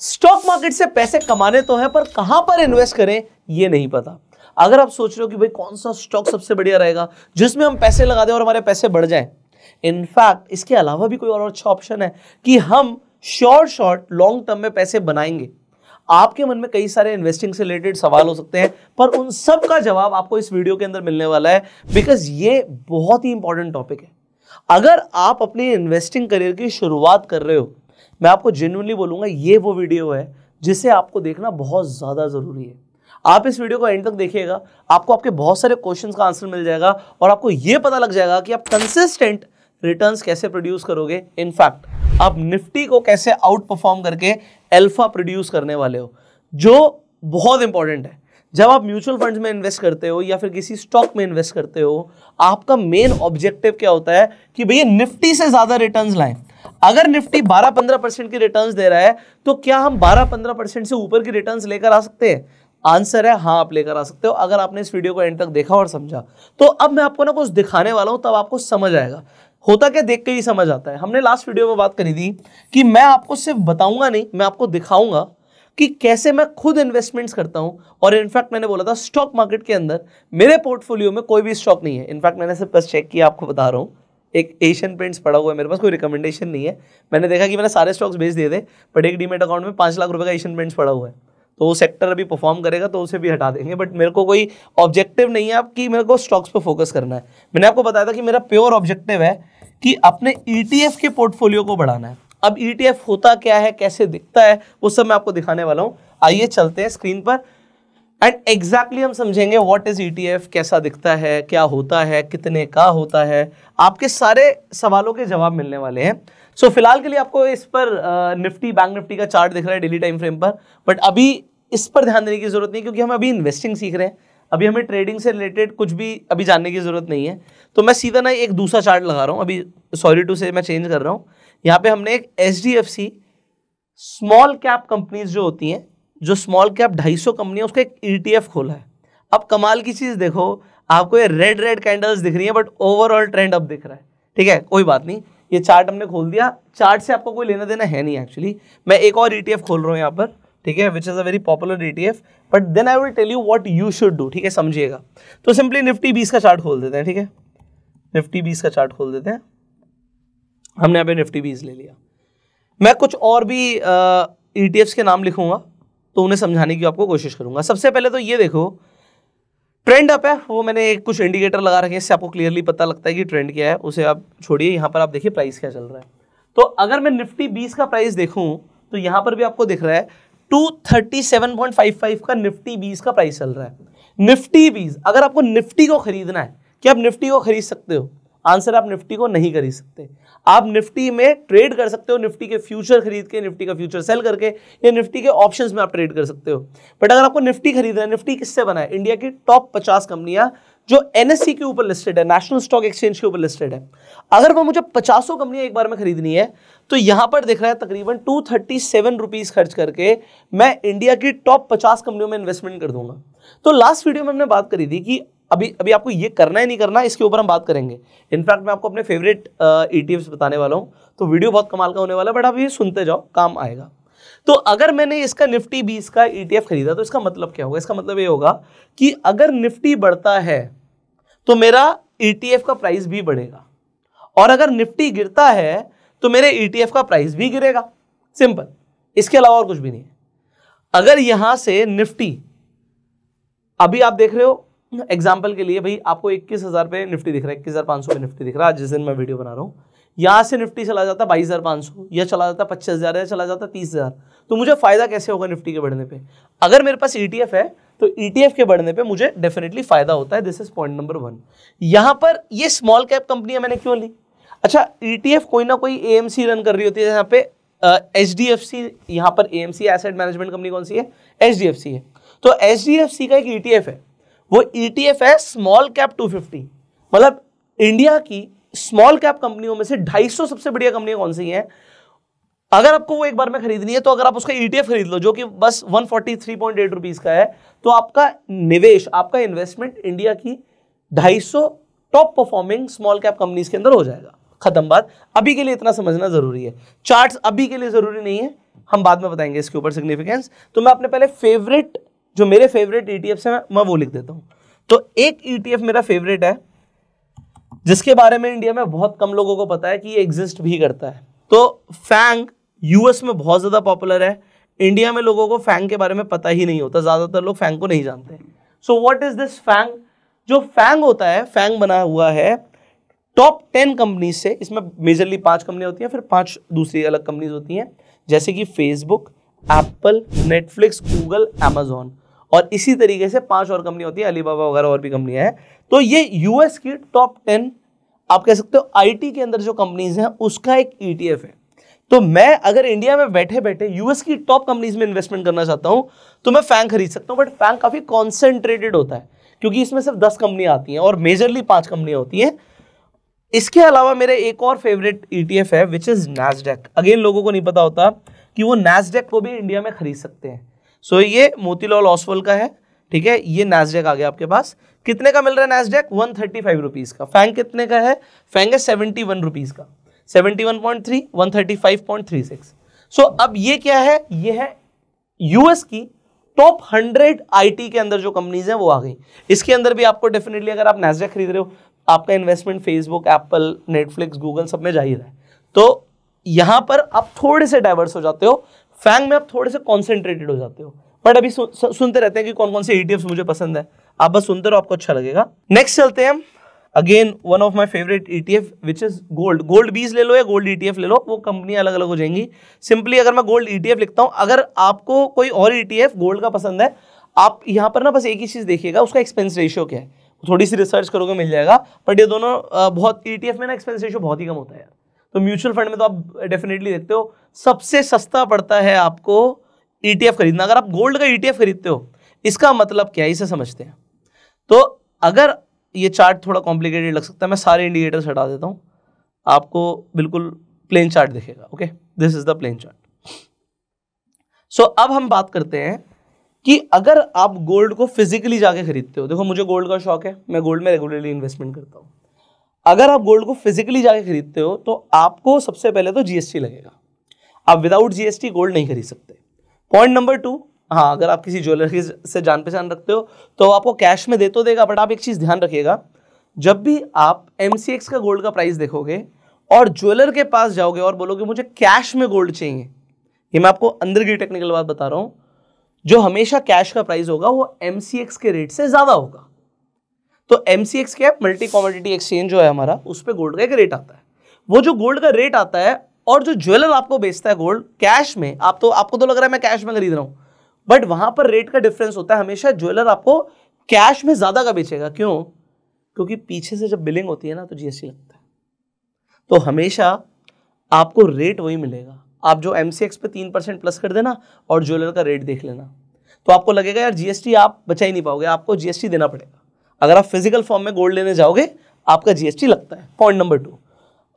stock market से पैसे कमाने तो हैं पर कहां पर इन्वेस्ट करें ये नहीं पता अगर आप सोच रहे हो कि भाई कौन सा स्टॉक सबसे बढ़िया रहेगा जिसमें हम पैसे लगा दें और हमारे पैसे बढ़ जाएं इनफैक्ट इसके अलावा भी कोई और अच्छा ऑप्शन है कि हम शॉर्ट शॉर्ट लॉन्ग टर्म में पैसे बनाएंगे आपके मन में कई सारे इन्वेस्टिंग से रिलेटेड सवाल हो सकते हैं पर उन सब का जवाब आपको इस वीडियो के अंदर मिलने वाला है बिकॉज ये बहुत ही इंपॉर्टेंट टॉपिक है अगर आप अपने इन्वेस्टिंग करियर की शुरुआत कर रहे हो मैं आपको जेनुअनली बोलूंगा ये वो वीडियो है जिसे आपको देखना बहुत ज़्यादा ज़रूरी है आप इस वीडियो को एंड तक देखिएगा आपको आपके बहुत सारे क्वेश्चंस का आंसर मिल जाएगा और आपको ये पता लग जाएगा कि आप कंसिस्टेंट रिटर्न्स कैसे प्रोड्यूस करोगे इनफैक्ट आप निफ्टी को कैसे आउट परफॉर्म करके एल्फा प्रोड्यूस करने वाले हो जो बहुत इंपॉर्टेंट है जब आप म्यूचुअल फंड्स में इन्वेस्ट करते हो या फिर किसी स्टॉक में इन्वेस्ट करते हो आपका मेन ऑब्जेक्टिव क्या होता है कि भैया निफ्टी से ज़्यादा रिटर्न्स लाएं अगर निफ्टी 12-15 परसेंट की रिटर्न दे रहा है तो क्या हम 12-15 परसेंट से ऊपर की रिटर्न लेकर आ सकते हैं आंसर है हाँ आप लेकर आ सकते हो अगर आपने इस वीडियो को एंड तक देखा और समझा तो अब मैं आपको ना कुछ दिखाने वाला हूं तब आपको समझ आएगा होता क्या देख के ही समझ आता है हमने लास्ट वीडियो में बात करी थी कि मैं आपको सिर्फ बताऊंगा नहीं मैं आपको दिखाऊंगा कि कैसे मैं खुद इन्वेस्टमेंट्स करता हूं और इनफैक्ट मैंने बोला था स्टॉक मार्केट के अंदर मेरे पोर्टफोलियो में कोई भी स्टॉक नहीं है इनफैक्ट मैंने सिर्फ बस चेक किया आपको बता रहा हूं एक एशियन पेंट्स पड़ा हुआ है मेरे पास कोई रिकमेंडेशन नहीं है मैंने देखा कि मैंने सारे स्टॉक्स बेच दिए थे बट एक डीमेट अकाउंट में पाँच लाख रुपये का एशियन पेंट्स पड़ा हुआ है तो वो सेक्टर अभी परफॉर्म करेगा तो उसे भी हटा देंगे बट मेरे को कोई ऑब्जेक्टिव नहीं है आपकी मेरे को स्टॉक्स पर फोकस करना है मैंने आपको बताया था कि मेरा प्योर ऑब्जेक्टिव है कि अपने ई e के पोर्टफोलियो को बढ़ाना है अब ई e होता क्या है कैसे दिखता है वो सब मैं आपको दिखाने वाला हूँ आइए चलते हैं स्क्रीन पर एंड एग्जैक्टली हम समझेंगे व्हाट इज़ ईटीएफ कैसा दिखता है क्या होता है कितने का होता है आपके सारे सवालों के जवाब मिलने वाले हैं सो so, फिलहाल के लिए आपको इस पर निफ्टी बैंक निफ्टी का चार्ट दिख रहा है डेली टाइम फ्रेम पर बट अभी इस पर ध्यान देने की ज़रूरत नहीं क्योंकि हम अभी इन्वेस्टिंग सीख रहे हैं अभी हमें ट्रेडिंग से रिलेटेड कुछ भी अभी जानने की ज़रूरत नहीं है तो मैं सीधा ना एक दूसरा चार्ट लगा रहा हूँ अभी सॉरी टू से मैं चेंज कर रहा हूँ यहाँ पे हमने एक एच स्मॉल कैप कंपनीज जो होती हैं जो स्मॉल कैप ढाई सौ कंपनी है उसका एक ई e खोला है अब कमाल की चीज़ देखो आपको ये रेड रेड कैंडल्स दिख रही है बट ओवरऑल ट्रेंड अब दिख रहा है ठीक है कोई बात नहीं ये चार्ट हमने खोल दिया चार्ट से आपको कोई लेना देना है नहीं एक्चुअली मैं एक और ई e खोल रहा हूँ यहाँ पर ठीक है which is a very popular E but then I will tell you what you should do ठीक है समझिएगा तो सिंपली निफ्टी बीस का चार्ट खोल देते हैं ठीक है निफ्टी बीस का चार्ट खोल देते हैं हमने यहाँ पे निफ्टी बीस ले लिया मैं कुछ और भी ई e के नाम लिखूंगा तो उन्हें समझाने की आपको कोशिश करूंगा सबसे पहले तो ये देखो ट्रेंड अप है वो मैंने एक कुछ इंडिकेटर लगा रखे हैं इससे आपको क्लियरली पता लगता है कि ट्रेंड क्या है उसे आप छोड़िए यहाँ पर आप देखिए प्राइस क्या चल रहा है तो अगर मैं निफ्टी बीस का प्राइस देखूँ तो यहाँ पर भी आपको दिख रहा है फाइव का निफ्टी बीस का प्राइस चल रहा है निफ्टी बीस अगर आपको निफ्टी को खरीदना है कि आप निफ्टी को खरीद सकते हो आंसर आप निफ्टी को नहीं खरीद सकते आप निफ्टी में ट्रेड कर सकते हो निफ्टी के फ्यूचर खरीद के निफ्टी का फ्यूचर सेल करके या निफ्टी के ऑप्शंस में आप ट्रेड कर सकते हो बट अगर आपको निफ्टी खरीदना है निफ्टी किससे बना है इंडिया की टॉप पचास कंपनियां जो एनएससी e के ऊपर लिस्टेड है नेशनल स्टॉक एक्सचेंज के ऊपर लिस्टेड है अगर वो मुझे पचासों कंपनियां एक बार में खरीदनी है तो यहां पर देख रहा है तकरीबन टू थर्टी सेवन रुपीज खर्च करके मैं इंडिया की टॉप पचास कंपनियों में इन्वेस्टमेंट कर दूंगा तो लास्ट वीडियो में हमने बात करी थी कि अभी अभी आपको ये करना है नहीं करना इसके ऊपर हम बात करेंगे इनफैक्ट मैं आपको अपने फेवरेट ई e बताने वाला हूँ तो वीडियो बहुत कमाल का होने वाला है बट आप ये सुनते जाओ काम आएगा तो अगर मैंने इसका निफ्टी बीस का ई e खरीदा तो इसका मतलब क्या होगा इसका मतलब ये होगा कि अगर निफ्टी बढ़ता है तो मेरा ई e का प्राइस भी बढ़ेगा और अगर निफ्टी गिरता है तो मेरे ई का प्राइस भी गिरेगा सिंपल इसके अलावा और कुछ भी नहीं है अगर यहां से निफ्टी अभी आप देख रहे हो एग्जाम्पल के लिए भाई आपको इक्कीस हज़ार पे निफ्टी दिख रहा है इक्कीस हज़ार पांच सौ पे निफ्टी दिख रहा है जिस दिन मैं वीडियो बना रहा हूँ यहाँ से निफ्टी चला जाता बाईस हज़ार पांच सौ या चला जाता पच्चीस हज़ार या चला जाता तीस हज़ार तो मुझे फ़ायदा कैसे होगा निफ्टी के बढ़ने पर अगर मेरे पास ई e है तो ई e के बढ़ने पे मुझे डेफिनेटली फ़ायदा होता है this is point number one यहाँ पर ये स्मॉल कैप कंपनियां मैंने क्यों ली अच्छा ई e कोई ना कोई ए रन कर रही होती है यहाँ पे एच डी एफ सी यहाँ पर ए एसेट मैनेजमेंट कंपनी कौन सी है एच है तो एच का एक ई है वो ईटीएफ e है स्मॉल कैप 250 मतलब इंडिया की स्मॉल कैप कंपनियों में से 250 सबसे बढ़िया कंपनियां कौन सी हैं अगर आपको वो एक बार में खरीदनी है तो अगर आप उसका ईटीएफ e खरीद लो जो कि बस 143.8 रुपीस का है तो आपका निवेश आपका इन्वेस्टमेंट इंडिया की 250 top performing small cap companies के अंदर हो जाएगा खत्म बात अभी के लिए इतना समझना जरूरी है चार्ट्स अभी के लिए जरूरी नहीं है हम बाद में बताएंगे इसके ऊपर सिग्निफिकेंस तो मैं अपने पहले फेवरेट जो मेरे फेवरेट ईटीएफ e हैं मैं वो लिख देता हूँ तो एक ईटीएफ e मेरा फेवरेट है जिसके बारे में इंडिया में बहुत कम लोगों को पता है कि ये एग्जिस्ट भी करता है तो फैंग यूएस में बहुत ज़्यादा पॉपुलर है इंडिया में लोगों को फैंग के बारे में पता ही नहीं होता ज़्यादातर लोग फैंग को नहीं जानते so what is this FANG जो फैंग होता है फैंग बना हुआ है टॉप टेन कंपनीज से इसमें मेजरली पांच कंपनियां होती हैं फिर पांच दूसरी अलग कंपनीज होती हैं जैसे कि Facebook Apple Netflix Google Amazon और इसी तरीके से पांच और कंपनी होती है अलीबाबा वगैरह और भी कंपनियां हैं तो ये यूएस की टॉप टेन आप कह सकते हो आईटी के अंदर जो कंपनीज हैं उसका एक ईटीएफ e है तो मैं अगर इंडिया में बैठे बैठे यूएस की टॉप कंपनीज में इन्वेस्टमेंट करना चाहता हूं तो मैं फैंक खरीद सकता हूं बट फैंक काफी कॉन्सेंट्रेटेड होता है क्योंकि इसमें सिर्फ दस कंपनियां आती हैं और मेजरली पांच कंपनियां होती हैं इसके अलावा मेरे एक और फेवरेट ईटीएफ e है विच इज नैसडेक अगेन लोगों को नहीं पता होता कि वो नैसडेक को भी इंडिया में खरीद सकते हैं सो ये मोतीलाल ऑसवल का है ठीक है ये नेसडेक आ गया आपके पास कितने का मिल रहा है Nasdaq one thirty five rupees का फैंग कितने का है फैंग है सेवेंटी वन रुपीज़ का seventy one point three one thirty five point three six so अब ये क्या है ये है यूएस की टॉप हंड्रेड आईटी के अंदर जो कंपनीज हैं वो आ गई इसके अंदर भी आपको डेफिनेटली अगर आप नेसडेक खरीद रहे हो आपका investment Facebook Apple Netflix Google सब में जाहिर है तो यहां पर आप थोड़े से डाइवर्स हो जाते हो फैंग में आप थोड़े से कॉन्सेंट्रेटेड हो जाते हो बट अभी सु, सु, सुनते रहते हैं कि कौन कौन से ईटीएफ मुझे पसंद है आप बस सुनते रहो आपको अच्छा लगेगा नेक्स्ट चलते हैं हम again one of my favourite E T F which is gold gold bees ले लो या गोल्ड ई टी एफ ले लो वो कंपनी अलग अलग हो जाएंगी सिंपली अगर मैं गोल्ड ई टी एफ लिखता हूँ अगर आपको कोई और ई टी एफ गोल्ड का पसंद है आप यहाँ पर ना बस एक ही चीज़ देखिएगा उसका एक्सपेंस रेशियो क्या है थोड़ी सी रिसर्च करोगे मिल जाएगा बट ये दोनों बहुत ई टी एफ में ना एक्सपेंस रेशियो बहुत ही कम होता है यार तो म्यूचुअल फंड में तो आप डेफिनेटली देखते हो सबसे सस्ता पड़ता है आपको ईटीएफ e खरीदना अगर आप गोल्ड का ईटीएफ e खरीदते हो इसका मतलब क्या है इसे समझते हैं तो अगर ये चार्ट थोड़ा कॉम्प्लिकेटेड लग सकता है मैं सारे इंडिकेटर्स हटा देता हूँ आपको बिल्कुल प्लेन चार्ट दिखेगा okay this is the plain chart so अब हम बात करते हैं कि अगर आप गोल्ड को फिजिकली जाके खरीदते हो देखो मुझे गोल्ड का शौक है मैं गोल्ड में रेगुलरली इन्वेस्टमेंट करता हूँ अगर आप गोल्ड को फिजिकली जाके खरीदते हो तो आपको सबसे पहले तो जीएसटी लगेगा आप विदाउट जीएसटी गोल्ड नहीं खरीद सकते पॉइंट नंबर टू हाँ अगर आप किसी ज्वेलरी से जान पहचान रखते हो तो आपको कैश में दे तो देगा बट आप एक चीज़ ध्यान रखिएगा जब भी आप एम का गोल्ड का प्राइस देखोगे और ज्वेलर के पास जाओगे और बोलोगे मुझे कैश में गोल्ड चाहिए ये मैं आपको अंदर की टेक्निकल बात बता रहा हूँ जो हमेशा कैश का प्राइस होगा वो एम के रेट से ज़्यादा होगा तो एम सी एक्स क्या है मल्टी कॉमोडिटी एक्सचेंज जो है हमारा उस पर गोल्ड का एक रेट आता है वो जो गोल्ड का रेट आता है और जो ज्वेलर आपको बेचता है गोल्ड कैश में आप तो आपको तो लग रहा है मैं कैश में खरीद रहा हूँ बट वहाँ पर रेट का डिफरेंस होता है हमेशा ज्वेलर आपको कैश में ज़्यादा का बेचेगा क्यों क्योंकि पीछे से जब बिलिंग होती है ना तो जीएसटी लगता है तो हमेशा आपको रेट वही मिलेगा आप जो एम पे तीन परसेंट प्लस कर देना और ज्वेलर का रेट देख लेना तो आपको लगेगा यार जीएसटी आप बचा ही नहीं पाओगे आपको जीएसटी देना पड़ेगा अगर आप फिजिकल फॉर्म में गोल्ड लेने जाओगे आपका जीएसटी लगता है पॉइंट नंबर टू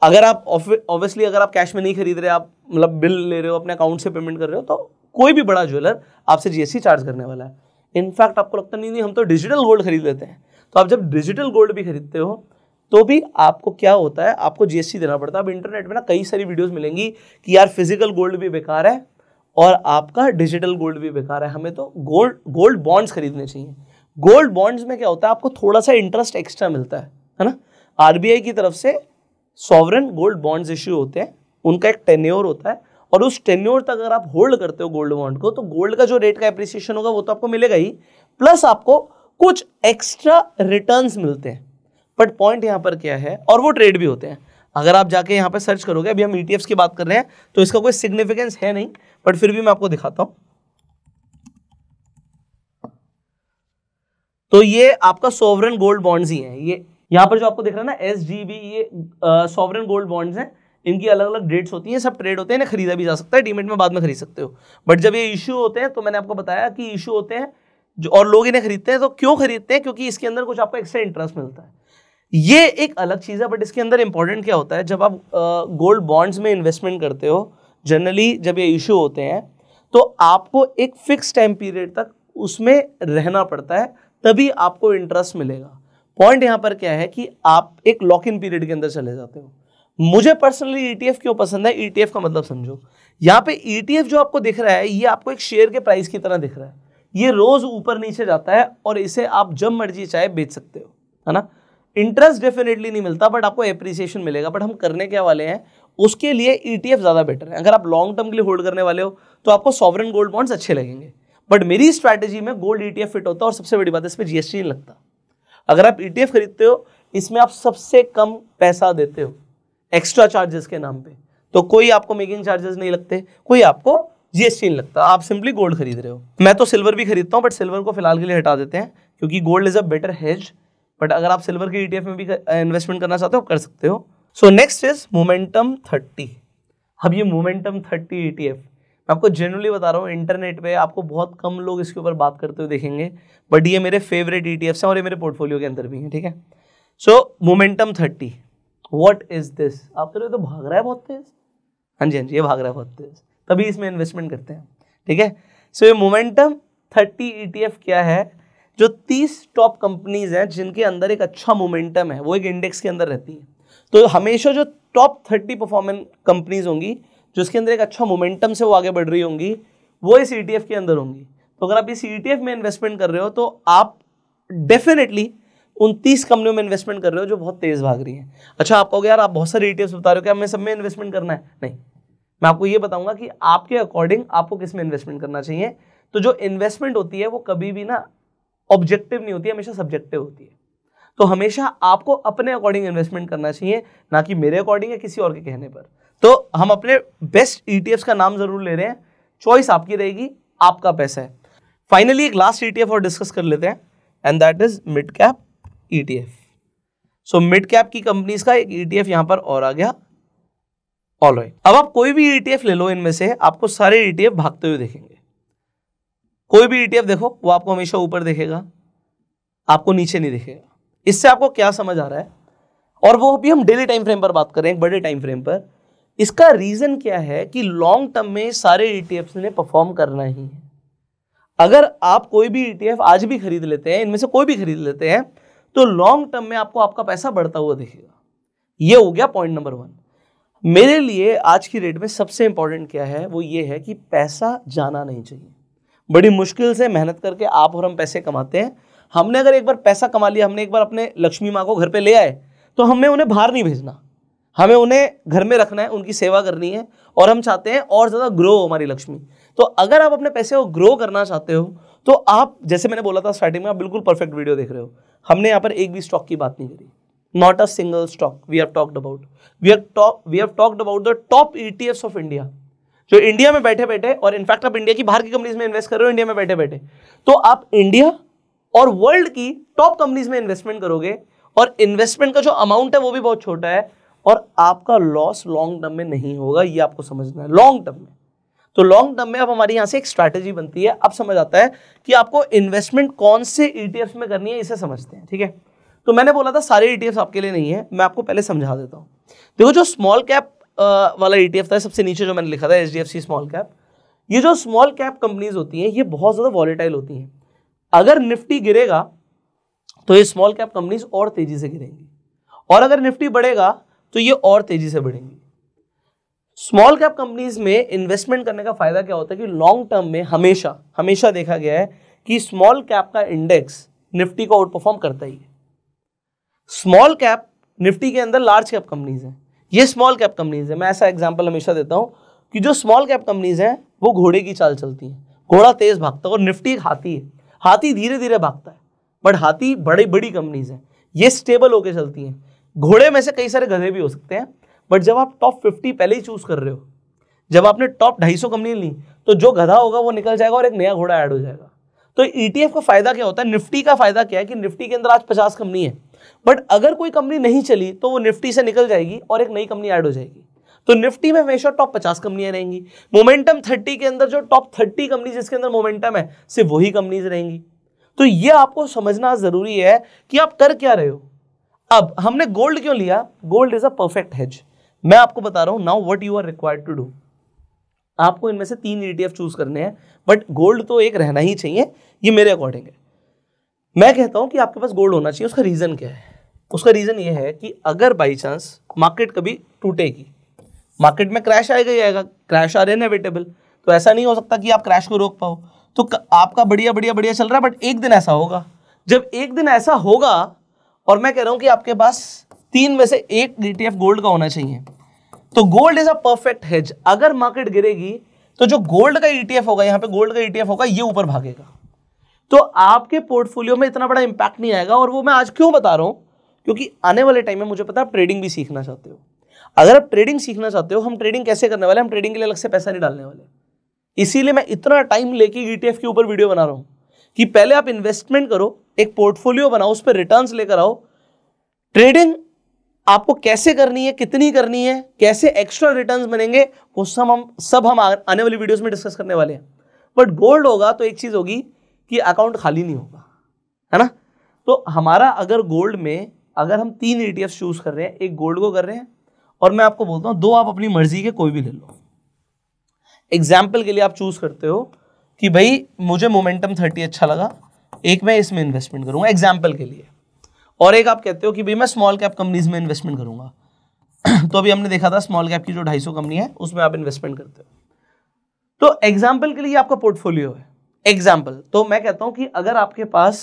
अगर आप ऑब्वियसली अगर आप कैश में नहीं खरीद रहे आप मतलब बिल ले रहे हो अपने अकाउंट से पेमेंट कर रहे हो तो कोई भी बड़ा ज्वेलर आपसे जीएसटी चार्ज करने वाला है इनफैक्ट आपको लगता नहीं नहीं हम तो डिजिटल गोल्ड खरीद लेते हैं तो आप जब डिजिटल गोल्ड भी खरीदते हो तो भी आपको क्या होता है आपको जीएसटी देना पड़ता है अब इंटरनेट में ना कई सारी वीडियोस मिलेंगी कि यार फिजिकल गोल्ड भी बेकार है और आपका डिजिटल गोल्ड भी बेकार है हमें तो गोल्ड गोल्ड बॉन्ड्स खरीदने चाहिए गोल्ड बॉन्ड्स में क्या होता है आपको थोड़ा सा इंटरेस्ट एक्स्ट्रा मिलता है है ना आरबीआई की तरफ से सॉवरन गोल्ड बॉन्ड्स इश्यू होते हैं उनका एक टेन्योर होता है और उस टेन्योर तक अगर आप होल्ड करते हो गोल्ड बॉन्ड को तो गोल्ड का जो रेट का एप्रिसिएशन होगा वो तो आपको मिलेगा ही प्लस आपको कुछ एक्स्ट्रा रिटर्न मिलते हैं बट पॉइंट यहाँ पर क्या है और वो ट्रेड भी होते हैं अगर आप जाके यहाँ पर सर्च करोगे अभी हम ई e की बात कर रहे हैं तो इसका कोई सिग्निफिकेंस है नहीं बट फिर भी मैं आपको दिखाता हूँ तो ये आपका सोवरन गोल्ड बॉन्ड्स ही हैं ये यहाँ पर जो आपको दिख रहा है ना एस जी बी ये सोवरन गोल्ड बॉन्ड्स हैं इनकी अलग अलग डेट्स होती हैं सब ट्रेड होते हैं ना खरीदा भी जा सकता है डीमेट में बाद में खरीद सकते हो बट जब ये इशू होते हैं तो मैंने आपको बताया कि इशू होते हैं जो और लोग इन्हें खरीदते हैं तो क्यों खरीदते हैं क्योंकि इसके अंदर कुछ आपको एक्स्ट्रा इंटरेस्ट मिलता है ये एक अलग चीज़ है बट इसके अंदर इंपॉर्टेंट क्या होता है जब आप गोल्ड बॉन्ड्स में इन्वेस्टमेंट करते हो जनरली जब ये इशू होते हैं तो आपको एक फिक्स टाइम पीरियड तक उसमें रहना पड़ता है तभी आपको इंटरेस्ट मिलेगा पॉइंट यहां पर क्या है कि आप एक लॉक इन पीरियड के अंदर चले जाते हो मुझे पर्सनली ईटीएफ e क्यों पसंद है ईटीएफ e का मतलब समझो यहां पे ईटीएफ e जो आपको दिख रहा है ये आपको एक शेयर के प्राइस की तरह दिख रहा है ये रोज ऊपर नीचे जाता है और इसे आप जब मर्जी चाहे बेच सकते हो है ना इंटरेस्ट डेफिनेटली नहीं मिलता बट आपको एप्रिसिएशन मिलेगा बट हम करने क्या वाले हैं उसके लिए ईटीएफ ज़्यादा बेटर है अगर आप लॉन्ग टर्म के लिए होल्ड करने वाले हो तो आपको सॉवरन गोल्ड बॉन्ड्स अच्छे लगेंगे बट मेरी स्ट्रैटेजी में गोल्ड ई फिट होता है और सबसे बड़ी बात है इसमें जीएसटी नहीं लगता अगर आप ई e खरीदते हो इसमें आप सबसे कम पैसा देते हो एक्स्ट्रा चार्जेस के नाम पे तो कोई आपको मेकिंग चार्जेस नहीं लगते कोई आपको जीएसटी नहीं लगता आप सिंपली गोल्ड खरीद रहे हो मैं तो सिल्वर भी खरीदता हूँ बट सिल्वर को फिलहाल के लिए हटा देते हैं क्योंकि gold is a better hedge but अगर आप सिल्वर के ईटीएफ e में भी इन्वेस्टमेंट करना चाहते हो कर सकते हो so next is momentum thirty अब ये मोमेंटम थर्टी ई मैं आपको जनरली बता रहा हूँ इंटरनेट पे आपको बहुत कम लोग इसके ऊपर बात करते हुए देखेंगे बट ये मेरे फेवरेट ई e हैं और ये मेरे पोर्टफोलियो के अंदर भी हैं ठीक है so momentum thirty what is this आप कह रहे हो तो भाग रहा है बहुत तेज हाँ जी हाँ जी ये भाग रहा है बहुत तेज तभी इसमें इन्वेस्टमेंट करते हैं ठीक है सो ये मोमेंटम थर्टी ई क्या है जो तीस टॉप कंपनीज हैं जिनके अंदर एक अच्छा मोमेंटम है वो एक इंडेक्स के अंदर रहती है तो हमेशा जो टॉप थर्टी परफॉर्मेंस कंपनीज होंगी जिसके अंदर एक अच्छा मोमेंटम से वो आगे बढ़ रही होंगी वो इस ई e के अंदर होंगी तो अगर आप इस ई e में इन्वेस्टमेंट कर रहे हो तो आप डेफिनेटली उन तीस कंपनियों में इन्वेस्टमेंट कर रहे हो जो बहुत तेज भाग रही हैं अच्छा आप कहोगे यार आप बहुत सारे ई e बता रहे हो कि हमें सब में इन्वेस्टमेंट करना है नहीं मैं आपको ये बताऊंगा कि आपके अकॉर्डिंग आपको किस में इन्वेस्टमेंट करना चाहिए तो जो इन्वेस्टमेंट होती है वो कभी भी ना ऑब्जेक्टिव नहीं होती हमेशा सब्जेक्टिव होती है तो हमेशा आपको अपने अकॉर्डिंग इन्वेस्टमेंट करना चाहिए ना कि मेरे अकॉर्डिंग या किसी और के कहने पर तो हम अपने बेस्ट ई e का नाम जरूर ले रहे हैं चॉइस आपकी रहेगी आपका पैसा है फाइनली एक लास्ट ई e और डिस्कस कर लेते हैं and that is mid cap E so mid cap की कंपनीज का एक ई e यहां पर और आ गया ऑल राइट अब आप कोई भी ई ले लो इनमें से आपको सारे ई भागते हुए देखेंगे कोई भी ई देखो वो आपको हमेशा ऊपर देखेगा आपको नीचे नहीं देखेगा इससे आपको क्या समझ आ रहा है और वो भी हम डेली टाइम फ्रेम पर बात करें एक बड़े टाइम फ्रेम पर इसका रीज़न क्या है कि लॉन्ग टर्म में सारे ईटीएफ्स e ने परफॉर्म करना ही है अगर आप कोई भी ईटीएफ e आज भी खरीद लेते हैं इनमें से कोई भी खरीद लेते हैं तो लॉन्ग टर्म में आपको आपका पैसा बढ़ता हुआ दिखेगा ये हो गया पॉइंट नंबर वन मेरे लिए आज की डेट में सबसे इंपॉर्टेंट क्या है वो ये है कि पैसा जाना नहीं चाहिए बड़ी मुश्किल से मेहनत करके आप और हम पैसे कमाते हैं हमने अगर एक बार पैसा कमा लिया हमने एक बार अपने लक्ष्मी माँ को घर पे ले आए तो हमें उन्हें बाहर नहीं भेजना हमें उन्हें घर में रखना है उनकी सेवा करनी है और हम चाहते हैं और ज़्यादा ग्रो हो हमारी लक्ष्मी तो अगर आप अपने पैसे को ग्रो करना चाहते हो तो आप जैसे मैंने बोला था स्टार्टिंग में आप बिल्कुल परफेक्ट वीडियो देख रहे हो हमने यहाँ पर एक भी स्टॉक की बात नहीं करी not a single stock we have talked about we have talk we have talked about the top E of India जो इंडिया में बैठे बैठे और इनफैक्ट आप इंडिया की बाहर की कंपनीज में इन्वेस्ट कर रहे हो इंडिया में बैठे बैठे तो आप इंडिया और वर्ल्ड की टॉप कंपनीज में इन्वेस्टमेंट करोगे और इन्वेस्टमेंट का जो अमाउंट है वो भी बहुत छोटा है और आपका लॉस लॉन्ग टर्म में नहीं होगा ये आपको समझना है लॉन्ग टर्म में तो लॉन्ग टर्म में अब हमारी यहां से एक स्ट्रैटेजी बनती है अब समझ आता है कि आपको इन्वेस्टमेंट कौन से ईटीएफ e में करनी है इसे समझते हैं ठीक है तो मैंने बोला था सारे ईटीएफ e आपके लिए नहीं है मैं आपको पहले समझा देता हूँ देखो जो स्मॉल कैप वाला ईटीएफ e था सबसे नीचे जो मैंने लिखा था एच स्मॉल कैप ये जो स्मॉल कैप कंपनीज होती हैं ये बहुत ज़्यादा वॉलेटाइल होती हैं अगर निफ्टी गिरेगा तो ये स्मॉल कैप कंपनीज और तेज़ी से गिरेंगी और अगर निफ्टी बढ़ेगा तो ये और तेजी से बढ़ेंगी स्मॉल कैप कंपनीज में इन्वेस्टमेंट करने का फायदा क्या होता है कि लॉन्ग टर्म में हमेशा हमेशा देखा गया है कि स्मॉल कैप का इंडेक्स निफ्टी को आउट परफॉर्म करता ही है स्मॉल कैप निफ्टी के अंदर लार्ज कैप कंपनीज है ये स्मॉल कैप कंपनीज है मैं ऐसा एग्जाम्पल हमेशा देता हूं कि जो स्मॉल कैप कंपनीज हैं वो घोड़े की चाल चलती हैं घोड़ा तेज भागता है और निफ्टी एक हाथी है हाथी धीरे धीरे भागता है बट हाथी बड़ी बड़ी कंपनीज हैं ये स्टेबल होकर चलती हैं घोड़े में से कई सारे गधे भी हो सकते हैं बट जब आप टॉप फिफ्टी पहले ही चूज कर रहे हो जब आपने टॉप ढाई सौ कंपनी ली तो जो गधा होगा वो निकल जाएगा और एक नया घोड़ा ऐड हो जाएगा तो ईटीएफ e का फायदा क्या होता है निफ्टी का फायदा क्या है कि निफ्टी के अंदर आज पचास कंपनी है बट अगर कोई कंपनी नहीं चली तो वो निफ्टी से निकल जाएगी और एक नई कंपनी ऐड हो जाएगी तो निफ्टी में हमेशा टॉप पचास कंपनियां रहेंगी मोमेंटम थर्टी के अंदर जो टॉप थर्टी कंपनी जिसके अंदर मोमेंटम है सिर्फ वही कंपनीज रहेंगी तो ये आपको समझना जरूरी है कि आप कर क्या रहे हो अब हमने गोल्ड क्यों लिया gold is a perfect hedge मैं आपको बता रहा हूं now what you are required to do आपको इनमें से तीन ई चूज करने हैं बट गोल्ड तो एक रहना ही चाहिए ये मेरे अकॉर्डिंग है मैं कहता हूं कि आपके पास गोल्ड होना चाहिए उसका रीज़न क्या है उसका रीज़न ये है कि अगर बाई चांस मार्केट कभी टूटेगी मार्केट में क्रैश आएगा ही आएगा क्रैश आ रहे इनएविटेबल तो ऐसा नहीं हो सकता कि आप क्रैश को रोक पाओ तो आपका बढ़िया बढ़िया बढ़िया चल रहा है बट एक दिन ऐसा होगा जब एक दिन ऐसा होगा और मैं कह रहा हूं कि आपके पास तीन में से एक डीटीएफ गोल्ड का होना चाहिए तो gold is a perfect hedge अगर मार्केट गिरेगी तो जो गोल्ड का ईटीएफ e होगा यहां पे गोल्ड का ईटीएफ e होगा ये ऊपर भागेगा तो आपके पोर्टफोलियो में इतना बड़ा इंपैक्ट नहीं आएगा और वो मैं आज क्यों बता रहा हूं क्योंकि आने वाले टाइम में मुझे पता है आप ट्रेडिंग भी सीखना चाहते हो अगर आप ट्रेडिंग सीखना चाहते हो हम ट्रेडिंग कैसे करने वाले हम ट्रेडिंग के लिए अलग से पैसा नहीं डालने वाले इसीलिए मैं इतना टाइम लेके ईटीएफ e के ऊपर वीडियो बना रहा हूं कि पहले आप इन्वेस्टमेंट करो एक पोर्टफोलियो बनाओ उस पर रिटर्न लेकर आओ ट्रेडिंग आपको कैसे करनी है कितनी करनी है कैसे एक्स्ट्रा रिटर्न बनेंगे वो सब हम सब हम आने वाली वीडियोस में डिस्कस करने वाले हैं बट गोल्ड होगा तो एक चीज़ होगी कि अकाउंट खाली नहीं होगा है ना तो हमारा अगर गोल्ड में अगर हम तीन ई e चूज़ कर रहे हैं एक गोल्ड को कर रहे हैं और मैं आपको बोलता हूँ दो आप अपनी मर्जी के कोई भी ले लो एग्जाम्पल के लिए आप चूज़ करते हो कि भाई मुझे मोमेंटम थर्टी अच्छा लगा एक मैं इसमें इन्वेस्टमेंट करूंगा एग्जाम्पल के लिए और एक आप कहते हो कि भाई मैं स्मॉल कैप कंपनीज में इन्वेस्टमेंट करूंगा तो अभी हमने देखा था स्मॉल कैप की जो 250 कंपनी है उसमें आप इन्वेस्टमेंट करते हो तो एग्जाम्पल के लिए आपका पोर्टफोलियो है एग्जाम्पल तो मैं कहता हूं कि अगर आपके पास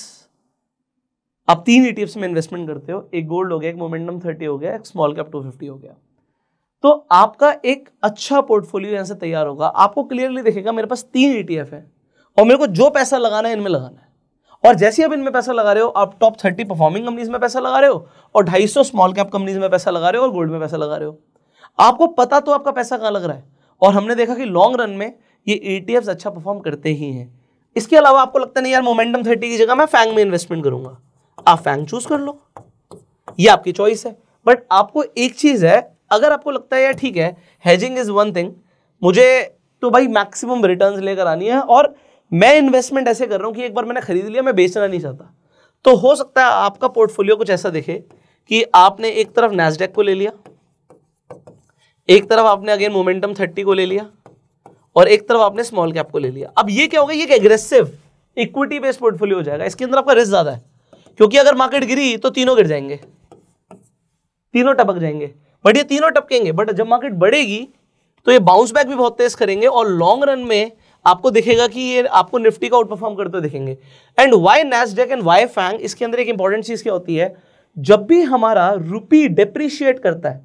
आप तीन ई e में इन्वेस्टमेंट करते हो एक गोल्ड हो गया एक मोमेंटम थर्टी हो गया एक स्मॉल कैप टू फिफ्टी हो गया तो आपका एक अच्छा पोर्टफोलियो यहां से तैयार होगा आपको क्लियरली देखेगा मेरे पास तीन ई e है और मेरे को जो पैसा लगाना है इनमें लगाना है और जैसे आप इनमें पैसा लगा रहे हो आप टॉप थर्टी परफॉर्मिंग कंपनीज में पैसा लगा रहे हो और ढाई सौ स्मॉल कैप कंपनीज में पैसा लगा रहे हो और गोल्ड में पैसा लगा रहे हो आपको पता तो आपका पैसा कहाँ लग रहा है और हमने देखा कि लॉन्ग रन में ये ई e अच्छा परफॉर्म करते ही हैं इसके अलावा आपको लगता नहीं यार मोमेंटम थर्टी की जगह मैं फैंग में इन्वेस्टमेंट करूंगा आप फैंग चूज कर लो ये आपकी चॉइस है बट आपको एक चीज़ है अगर आपको लगता है यार ठीक है हैजिंग इज़ वन थिंग मुझे तो भाई मैक्सिमम रिटर्न्स लेकर आनी है और मैं इन्वेस्टमेंट ऐसे कर रहा हूं कि एक बार मैंने खरीद लिया मैं बेचना नहीं चाहता तो हो सकता है आपका पोर्टफोलियो कुछ ऐसा देखे कि आपने एक तरफ नैसडेक को ले लिया एक तरफ आपने अगेन मोमेंटम थर्टी को ले लिया और एक तरफ आपने स्मॉल कैप को ले लिया अब ये क्या होगा ये एग्रेसिव इक्विटी बेस्ड पोर्टफोलियो हो जाएगा इसके अंदर आपका रिस्क ज्यादा है क्योंकि अगर मार्केट गिरी तो तीनों गिर जाएंगे तीनों टपक जाएंगे बट ये तीनों टपकेंगे बट जब मार्केट बढ़ेगी तो ये बाउंस बैक भी बहुत तेज करेंगे और लॉन्ग रन में आपको दिखेगा कि ये आपको निफ्टी का आउट परफॉर्म करते दिखेंगे and why Nasdaq and why FANG इसके अंदर एक इंपॉर्टेंट चीज़ क्या होती है जब भी हमारा रुपी डिप्रिशिएट करता है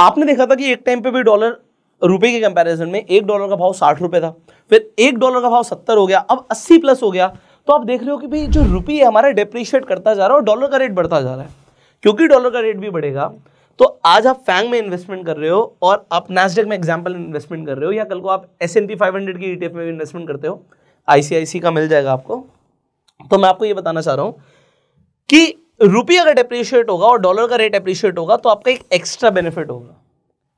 आपने देखा था कि एक टाइम पे भी डॉलर रुपए के कंपैरिजन में एक डॉलर का भाव साठ रुपए था फिर एक डॉलर का भाव सत्तर हो गया अब अस्सी प्लस हो गया तो आप देख रहे हो कि भाई जो रुपी है हमारा डिप्रिशिएट करता जा रहा है और डॉलर का रेट बढ़ता जा रहा है क्योंकि डॉलर का रेट भी बढ़ेगा तो आज आप फैंग में इन्वेस्टमेंट कर रहे हो और आप नेस्डेक में एग्जाम्पल इन्वेस्टमेंट कर रहे हो या कल को आप S and P five hundred की ई e में भी इन्वेस्टमेंट करते हो आईसीआईसी का मिल जाएगा आपको तो मैं आपको ये बताना चाह रहा हूँ कि रुपये अगर डेप्रिशिएट होगा और डॉलर का रेट अप्रिशिएट होगा तो आपका एक एक्स्ट्रा बेनिफिट होगा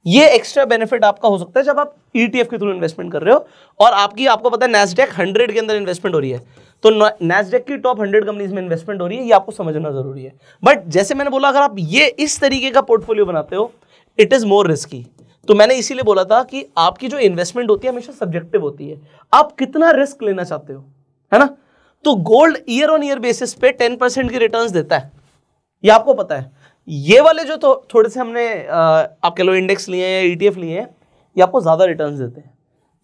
ये एक्स्ट्रा बेनिफिट आपका हो सकता है जब आप ईटीएफ e के थ्रू इन्वेस्टमेंट कर रहे हो और आपकी आपको पता है नेस्डेक हंड्रेड के अंदर इन्वेस्टमेंट हो रही है तो नेस्डेक की टॉप हंड्रेड कंपनीज में इन्वेस्टमेंट हो रही है ये आपको समझना जरूरी है बट जैसे मैंने बोला अगर आप ये इस तरीके का पोर्टफोलियो बनाते हो इट इज़ मोर रिस्की तो मैंने इसीलिए बोला था कि आपकी जो इन्वेस्टमेंट होती है हमेशा सब्जेक्टिव होती है आप कितना रिस्क लेना चाहते हो है ना तो gold year on year basis पे टेन परसेंट की रिटर्न देता है ये आपको पता है ये वाले जो तो थोड़े से हमने आप कह लो इंडेक्स लिए हैं या e ईटीएफ लिए हैं ये आपको ज़्यादा रिटर्न देते हैं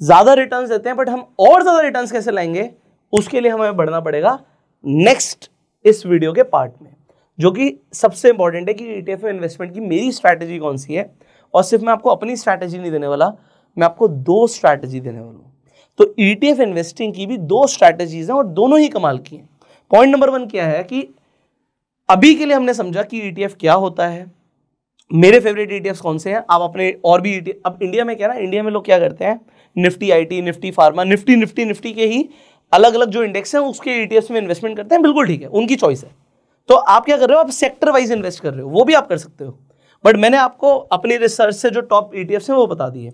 ज़्यादा रिटर्न देते हैं बट हम और ज़्यादा रिटर्न कैसे लाएंगे उसके लिए हमें बढ़ना पड़ेगा नेक्स्ट इस वीडियो के पार्ट में जो कि सबसे इंपॉर्टेंट है कि ईटीएफ e में इन्वेस्टमेंट की मेरी स्ट्रैटेजी कौन सी है और सिर्फ मैं आपको अपनी स्ट्रैटेजी नहीं देने वाला मैं आपको दो स्ट्रैटेजी देने वाला हूँ तो ईटीएफ e इन्वेस्टिंग की भी दो स्ट्रैटेजीज हैं और दोनों ही कमाल की हैं पॉइंट नंबर वन क्या है कि अभी के लिए हमने समझा कि ईटीएफ e क्या होता है मेरे फेवरेट ईटीएफ e कौन से हैं आप अपने और भी ETF, अब इंडिया में क्या ना इंडिया में लोग क्या करते हैं निफ्टी आईटी निफ्टी फार्मा निफ्टी निफ्टी निफ्टी के ही अलग अलग जो इंडेक्स हैं उसके ईटीएफ e में इन्वेस्टमेंट करते हैं बिल्कुल ठीक है उनकी चॉइस है तो आप क्या कर रहे हो आप सेक्टर वाइज इन्वेस्ट कर रहे हो वो भी आप कर सकते हो बट मैंने आपको अपनी रिसर्च से जो टॉप ई हैं वो बता दिए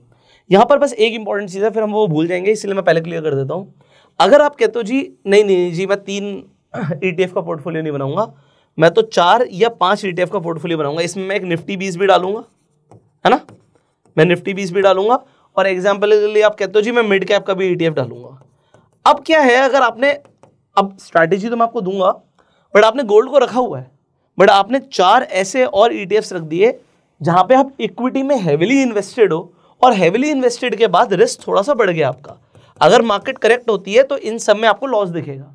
यहाँ पर बस एक इंपॉर्टेंट चीज़ है फिर हम वो भूल जाएंगे इसलिए मैं पहले क्लियर कर देता हूँ अगर आप कहते हो जी नहीं नहीं जी मैं तीन ई का पोर्टफोलियो नहीं बनाऊंगा मैं तो चार या पांच ईटीएफ e का पोर्टफोलियो बनाऊंगा इसमें मैं एक निफ्टी बीस भी डालूंगा है ना मैं निफ्टी बीस भी डालूंगा और एग्जाम्पल के लिए आप कहते हो जी मैं मिड कैप का भी ईटीएफ e डालूंगा अब क्या है अगर आपने अब स्ट्रैटेजी तो मैं आपको दूंगा बट आपने गोल्ड को रखा हुआ है बट आपने चार ऐसे और ई e रख दिए जहां पे आप इक्विटी में हैविली इन्वेस्टेड हो और हैविली इन्वेस्टेड के बाद रिस्क थोड़ा सा बढ़ गया आपका अगर मार्केट करेक्ट होती है तो इन सब में आपको लॉस दिखेगा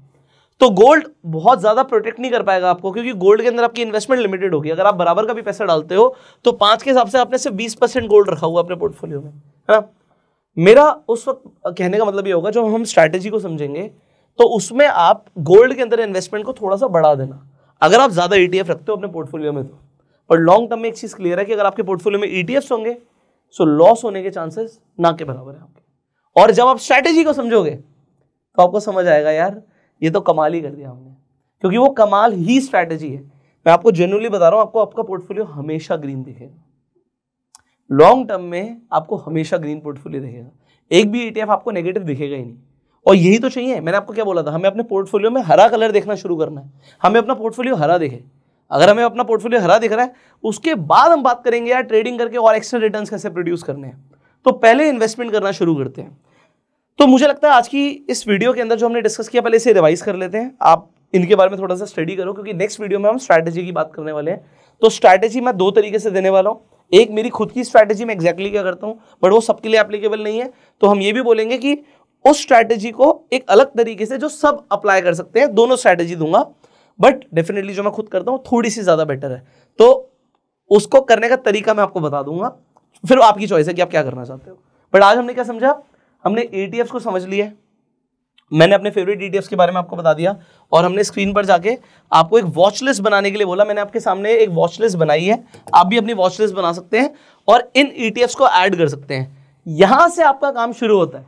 तो गोल्ड बहुत ज़्यादा प्रोटेक्ट नहीं कर पाएगा आपको क्योंकि गोल्ड के अंदर आपकी इन्वेस्टमेंट लिमिटेड होगी अगर आप बराबर का भी पैसा डालते हो तो पांच के हिसाब से आपने सिर्फ बीस परसेंट गोल्ड रखा हुआ अपने पोर्टफोलियो में है ना मेरा उस वक्त कहने का मतलब ये होगा जब हम स्ट्रैटेजी को समझेंगे तो उसमें आप गोल्ड के अंदर इन्वेस्टमेंट को थोड़ा सा बढ़ा देना अगर आप ज़्यादा ई e रखते हो अपने पोर्टफोलियो में तो पर लॉन्ग टर्म में एक चीज़ क्लियर है कि अगर आपके पोर्टफोलियो में ई e होंगे सो लॉस होने के चांसेस ना के बराबर है आपके और जब आप स्ट्रैटेजी को समझोगे तो आपको समझ आएगा यार ये तो कमाल ही कर दिया हमने क्योंकि वो कमाल ही स्ट्रैटेजी है मैं आपको जेनुअली बता रहा हूं आपको आपका पोर्टफोलियो हमेशा ग्रीन दिखेगा लॉन्ग टर्म में आपको हमेशा ग्रीन पोर्टफोलियो दिखेगा एक भी ईटीएफ e आपको नेगेटिव दिखेगा ही नहीं और यही तो चाहिए मैंने आपको क्या बोला था हमें अपने पोर्टफोलियो में हरा कलर देखना शुरू करना है हमें अपना पोर्टफोलियो हरा दिखे अगर हमें अपना पोर्टफोलियो हरा दिख रहा है उसके बाद हम बात करेंगे यार ट्रेडिंग करके और एक्स्ट्रा रिटर्न कैसे प्रोड्यूस करने हैं तो पहले इन्वेस्टमेंट करना शुरू करते हैं तो मुझे लगता है आज की इस वीडियो के अंदर जो हमने डिस्कस किया पहले इसे रिवाइज कर लेते हैं आप इनके बारे में थोड़ा सा स्टडी करो क्योंकि नेक्स्ट वीडियो में हम स्ट्रैटेजी की बात करने वाले हैं तो स्ट्रैटेजी मैं दो तरीके से देने वाला हूँ एक मेरी खुद की स्ट्रैटेजी मैं एक्जैक्टली क्या करता हूँ बट वो सबके लिए अप्लीकेबल नहीं है तो हम ये भी बोलेंगे कि उस स्ट्रैटेजी को एक अलग तरीके से जो सब अप्लाई कर सकते हैं दोनों स्ट्रैटेजी दूंगा बट डेफिनेटली जो मैं खुद करता हूँ थोड़ी सी ज़्यादा बेटर है तो उसको करने का तरीका मैं आपको बता दूंगा फिर आपकी चॉइस है कि आप क्या करना चाहते हो बट आज हमने क्या समझा हमने ए e को समझ लिया मैंने अपने फेवरेट ई e के बारे में आपको बता दिया और हमने स्क्रीन पर जाके आपको एक वॉचलिस्ट बनाने के लिए बोला मैंने आपके सामने एक वॉचलिस्ट बनाई है आप भी अपनी वॉच लिस्ट बना सकते हैं और इन ई e को ऐड कर सकते हैं यहां से आपका काम शुरू होता है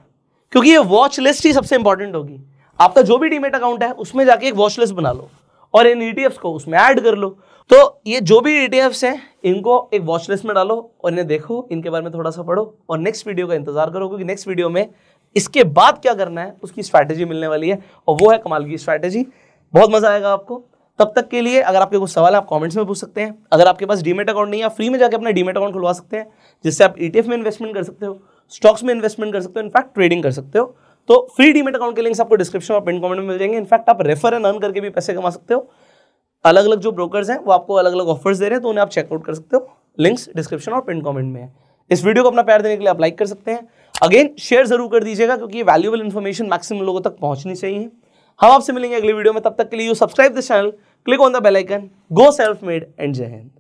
क्योंकि ये वॉच लिस्ट ही सबसे इंपॉर्टेंट होगी आपका जो भी डीमेट अकाउंट है उसमें जाके एक वॉचलिस्ट बना लो और इन ईटीएफ्स e को उसमें ऐड कर लो तो ये जो भी ईटीएफ्स e हैं इनको एक वॉचलिस्ट में डालो और इन्हें देखो इनके बारे में थोड़ा सा पढ़ो और नेक्स्ट वीडियो का इंतजार करो क्योंकि नेक्स्ट वीडियो में इसके बाद क्या करना है उसकी स्ट्रैटेजी मिलने वाली है और वो है कमाल की स्ट्रैटेजी बहुत मजा आएगा आपको तब तक के लिए अगर आपके कुछ सवाल है आप कमेंट्स में पूछ सकते हैं अगर आपके पास डीमेट अकाउंट नहीं है फ्री में जाकर अपना डीमेट अकाउंट खुलवा सकते हैं जिससे आप ईटीएफ e में इन्वेस्टमेंट कर सकते हो स्टॉक्स में इन्वेस्टमेंट कर सकते हो इनफैक्ट ट्रेडिंग कर सकते हो तो फ्री डीमेट अकाउंट के लिंक्स आपको डिस्क्रिप्शन और पिन कमेंट में मिल जाएंगे इनफैक्ट आप रेफर एंड अर्न करके भी पैसे कमा सकते हो अलग अलग जो ब्रोकर्स हैं वो आपको अलग अलग ऑफर्स दे रहे हैं तो उन्हें आप चेकआउट कर सकते हो लिंक्स डिस्क्रिप्शन और पिन कमेंट में है इस वीडियो को अपना प्यार देने के लिए आप लाइक कर सकते हैं अगेन शेयर जरूर कर दीजिएगा क्योंकि ये वैल्यूबल इन्फॉर्मेशन मैक्सिमम लोगों तक पहुंचनी चाहिए हम आपसे मिलेंगे अगली वीडियो में तब तक के लिए you subscribe the channel click on the bell icon go self made and Jai Hind